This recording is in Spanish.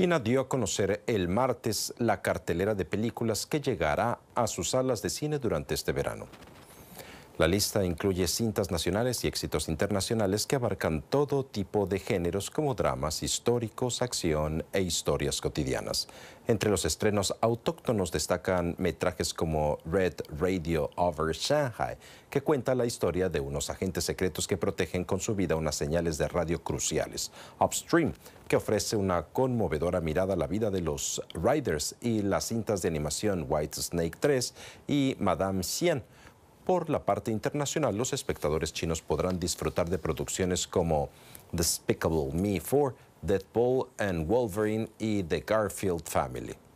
China dio a conocer el martes la cartelera de películas que llegará a sus salas de cine durante este verano. La lista incluye cintas nacionales y éxitos internacionales que abarcan todo tipo de géneros como dramas históricos, acción e historias cotidianas. Entre los estrenos autóctonos destacan metrajes como Red Radio Over Shanghai, que cuenta la historia de unos agentes secretos que protegen con su vida unas señales de radio cruciales. Upstream, que ofrece una conmovedora mirada a la vida de los Riders y las cintas de animación White Snake 3 y Madame Xian por la parte internacional, los espectadores chinos podrán disfrutar de producciones como Despicable Me 4, Deadpool and Wolverine y The Garfield Family.